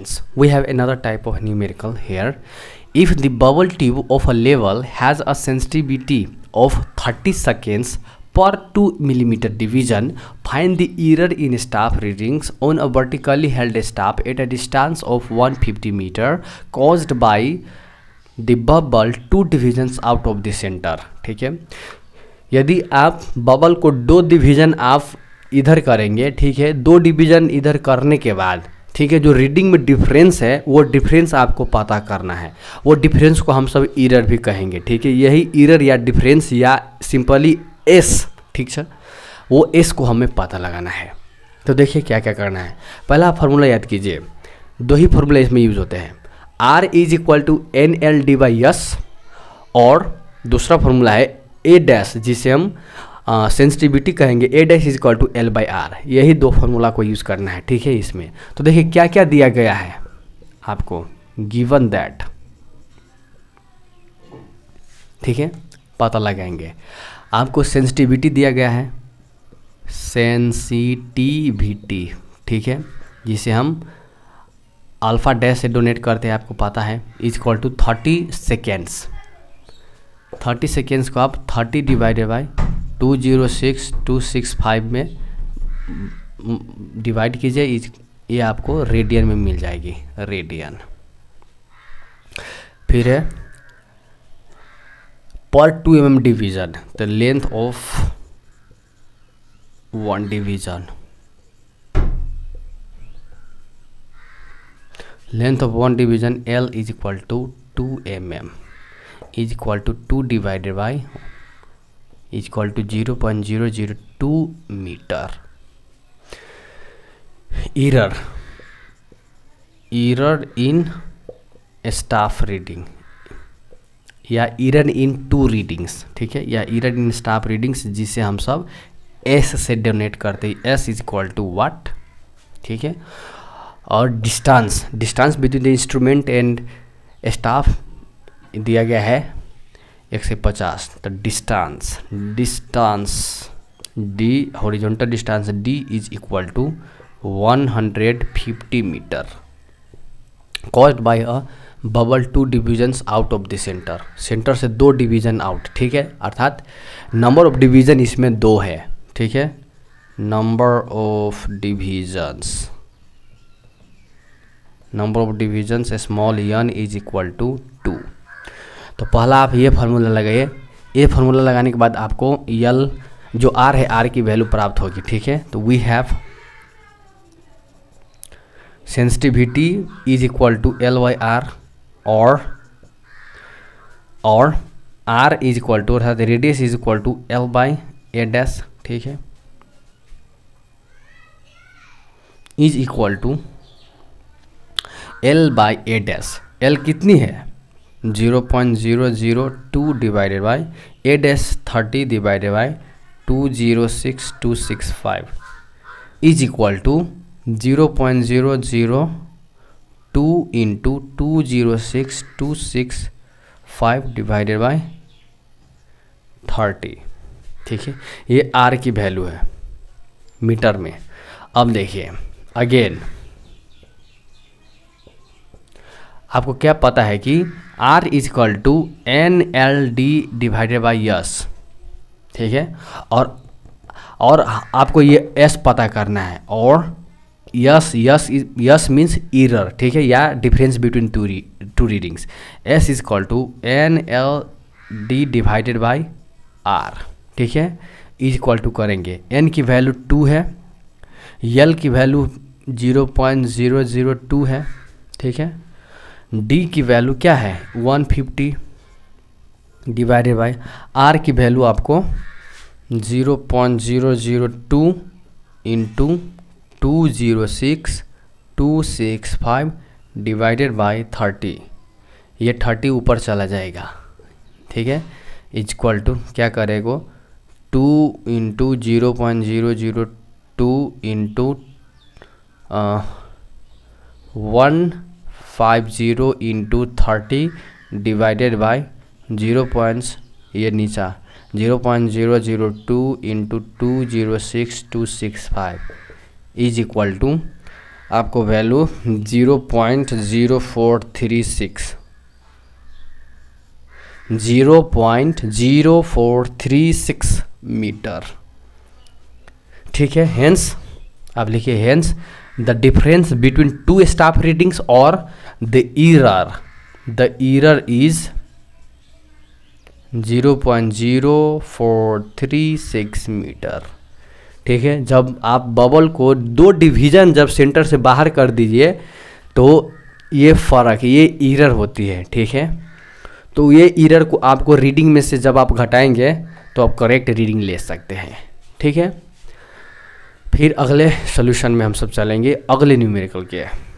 friends we have another type of numerical here. If the bubble tube of a level has a sensitivity of 30 seconds per 2 mm division, find the error in staff readings on a vertically held staff at a distance of 150 meter caused by the bubble two divisions out of the center. ठीक है यदि आप bubble को दो division आप इधर करेंगे ठीक है दो डिवीजन इधर करने के बाद ठीक है जो रीडिंग में डिफरेंस है वो डिफरेंस आपको पता करना है वो डिफरेंस को हम सब इरर भी कहेंगे ठीक है यही इरर या डिफरेंस या सिंपली एस ठीक है वो एस को हमें पता लगाना है तो देखिए क्या क्या करना है पहला फार्मूला याद कीजिए दो ही फार्मूला इसमें यूज़ होते हैं R is equal to N L D by S और दूसरा फार्मूला है ए डैश जिसे हम सेंसिटिविटी कहेंगे A dash is equal to L by R यही दो फॉर्मूला को यूज़ करना है ठीक है इसमें तो देखिए क्या क्या दिया गया है आपको गिवन दैट ठीक है पता लगाएंगे आपको सेंसिटिविटी दिया गया है सेंसिटिविटी ठीक है जिसे हम अल्फ़ा डैश से डोनेट करते हैं आपको पता है is equal to thirty seconds thirty seconds को आप thirty divided by two zero six two six five में डिवाइड कीजिए ये आपको रेडियन में मिल जाएगी रेडियन फिर है पर two m m division the length of one division length of one division L is equal to two m m is equal to two divided by is equal to zero point zero zero two metre error error in staff reading या error in two readings ठीक है या error in staff readings जिसे हम सब S से donate करते हैं S is equal to what ठीक है और distance distance between the instrument and staff दिया गया है एक से पचास तो distance distance D horizontal distance D is equal to 150 metre caused by a bubble two divisions out of the centre centre से दो डिवीजन आउट ठीक है अर्थात नंबर ऑफ डिवीजन इसमें दो है ठीक है number of divisions number of divisions small N is equal to two तो पहला आप ये फार्मूला लगाइए ये फार्मूला लगाने के बाद आपको यल जो आर है आर की वैल्यू प्राप्त होगी ठीक है तो we have sensitivity is equal to L by R और और आर इज इक्वल टू अर्थात radius is equal to L by A dash ठीक है is equal to L by A dash L कितनी है zero point zero zero two divided by A dash thirty divided by two zero six two six five is equal to zero point zero zero two into two zero six two six five divided by thirty ठीक है ये are की value है metre में अब देखिए again आपको क्या पता है कि R is equal to N L D divided by S ठीक है और और आपको ये एस पता करना है और S S S means error ठीक है या difference between two re two readings S is equal to N L D divided by R ठीक है इज इक्वल टू करेंगे एन की वैल्यू टू है यल की value zero point zero zero two है ठीक है डी की वैल्यू क्या है 150 फिफ्टी डिवाइडेड बाई आर की वैल्यू आपको 0.002 point zero zero two into two zero six two six five divided by thirty ये थर्टी ऊपर चला जाएगा ठीक है इक्वल टू क्या करेगा two into zero point zero zero two into one five zero into thirty divided by zero points ये नीचा zero point zero zero two into two zero six two six five is equal to आपको value zero point zero four three six zero point zero four three six metre ठीक है hence आप लिखिए hence the difference between two staff readings और the error the error is 0.0436 metre ठीक है जब आप बबल को दो डिवीजन जब सेंटर से बाहर कर दीजिए तो ये फ़र्क ये ईरर होती है ठीक है तो ये ईरर को आपको रीडिंग में से जब आप घटाएंगे तो आप करेक्ट रीडिंग ले सकते हैं ठीक है फिर अगले सोल्यूशन में हम सब चलेंगे अगले न्यूमेरिकल के